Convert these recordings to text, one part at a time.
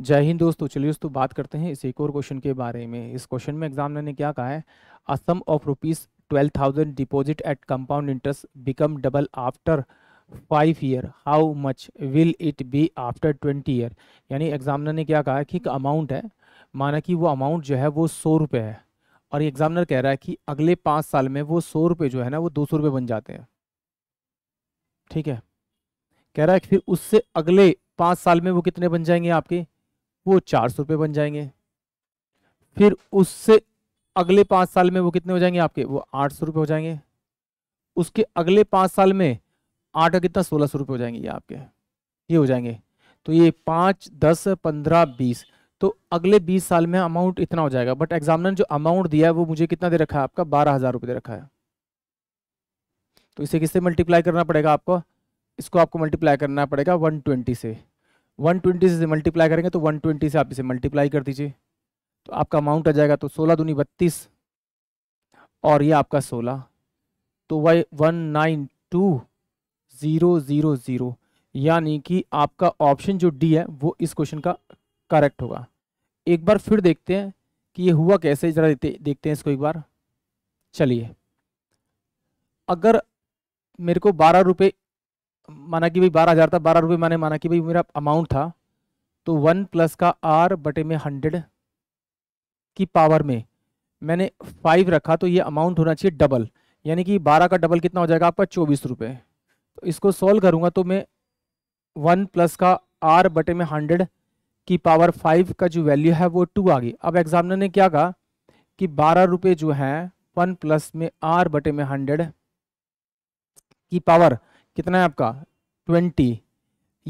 जय हिंद दोस्तों चलिए दोस्तों बात करते हैं इस एक और क्वेश्चन के बारे में इस क्वेश्चन में एग्जामिनर ने क्या कहा है a sum of rupees twelve thousand deposit at compound interest become double after five year how much will it be after twenty year यानी एग्जामिनर ने क्या कहा कि एक अमाउंट है माना कि वो अमाउंट जो है वो सौ रुपये है और एग्जामिनर कह रहा है कि अगले पाँच साल में वो सौ रुपये जो है ना वो दो सौ रुपये बन जाते हैं ठीक है कह रहा है कि फिर उससे अगले पाँच साल में वो कितने बन जाएंगे आपके वो चार सौ रुपये बन जाएंगे फिर उससे अगले पाँच साल में वो कितने हो जाएंगे आपके वो आठ सौ रुपये हो जाएंगे उसके अगले पाँच साल में आठ कितना सोलह सौ रुपये हो जाएंगे ये आपके ये हो जाएंगे तो ये पाँच दस पंद्रह बीस तो अगले बीस साल में अमाउंट इतना हो जाएगा बट एग्जामिनर जो अमाउंट दिया है वो मुझे कितना दे रखा है आपका बारह हज़ार रुपये दे रखा है तो इसे किससे मल्टीप्लाई करना पड़ेगा आपको इसको आपको मल्टीप्लाई करना पड़ेगा वन ट्वेंटी से 120 से मल्टीप्लाई करेंगे तो 120 से आप इसे मल्टीप्लाई कर दीजिए तो आपका अमाउंट आ जाएगा तो 16 दूनी बत्तीस और ये आपका 16 तो Y one nine two zero zero zero यानी कि आपका ऑप्शन जो डी है वो इस क्वेश्चन का करेक्ट होगा एक बार फिर देखते हैं कि ये हुआ कैसे ज़रा देखते हैं इसको एक बार चलिए अगर मेरे को बारह रुपये माना कि भाई बारह हज़ार था बारह रुपये मैंने माना कि भाई मेरा अमाउंट था तो वन प्लस का आर बटे में हंड्रेड की पावर में मैंने फाइव रखा तो ये अमाउंट होना चाहिए डबल यानी कि बारह का डबल कितना हो जाएगा आपका चौबीस रुपये तो इसको सॉल्व करूँगा तो मैं वन प्लस का आर बटे में हंड्रेड की पावर फाइव का जो वैल्यू है वो टू आ गई अब एग्जामिनर ने क्या कहा कि बारह रुपये जो हैं वन प्लस में आर बटे में हंड्रेड की पावर कितना है आपका ट्वेंटी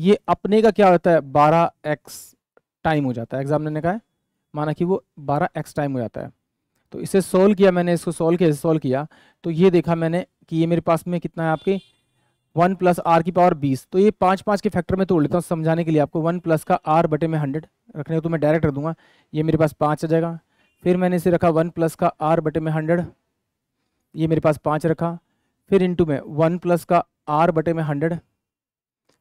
ये अपने का क्या होता है बारह एक्स टाइम हो जाता है एग्जाम ने कहा है माना कि वो बारह एक्स टाइम हो जाता है तो इसे सोल्व किया मैंने इसको सोल्व किया सोल्व किया तो ये देखा मैंने कि ये मेरे पास में कितना है आपके वन प्लस आर की पावर बीस तो ये पाँच पाँच के फैक्टर में तोड़ लेता हूँ समझाने के लिए आपको वन प्लस का आर बटे में हंड्रेड रखने को तो मैं डायरेक्ट रख दूंगा ये मेरे पास पाँच आ जाएगा फिर मैंने इसे रखा वन प्लस का आर बटे में हंड्रेड ये मेरे पास पाँच रखा फिर इंटू में वन प्लस का आर बटे में हंड्रेड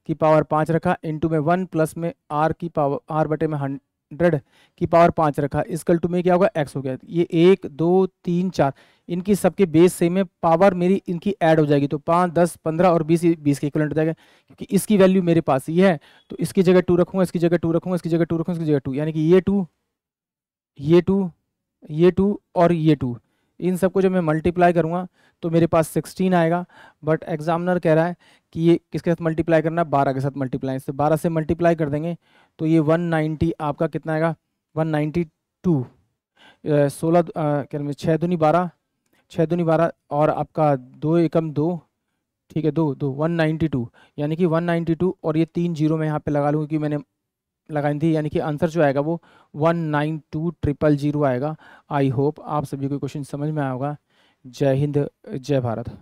की पावर पाँच रखा इंटू में वन प्लस में आर की पावर आर बटे में हंड्रेड की पावर पाँच रखा इसकल टू में क्या होगा एक्स हो गया ये एक दो तीन चार इनकी सबके बेस सेम है पावर मेरी इनकी ऐड हो जाएगी तो पाँच दस पंद्रह और बीस बीस के इक्वलेंट हो जाएगा क्योंकि इसकी वैल्यू मेरे पास ये है तो इसकी जगह टू रखूँगा इसकी जगह टू रखूँगा इसकी जगह टू रखूँगा इसकी जगह टू यानी कि ये टू ये टू ये टू और ये टू इन सबको जब मैं मल्टीप्लाई करूँगा तो मेरे पास सिक्सटीन आएगा बट एग्जामिनर कह रहा है कि ये किसके साथ मल्टीप्लाई करना है बारह के साथ मल्टीप्लाई इससे बारह से मल्टीप्लाई कर देंगे तो ये वन नाइन्टी आपका कितना आएगा वन नाइन्टी टू सोलह क्या नाम छः दूनी बारह छः दूनी बारह और आपका दो एकम दो ठीक है दो दो वन नाइन्टी टू यानी कि वन नाइन्टी टू और ये तीन जीरो में यहाँ पे लगा लूँगी कि मैंने लगानी थी यानी कि आंसर जो आएगा वो one nine two triple zero आएगा आई होप आप सभी को क्वेश्चन समझ में आएगा जय हिंद जय भारत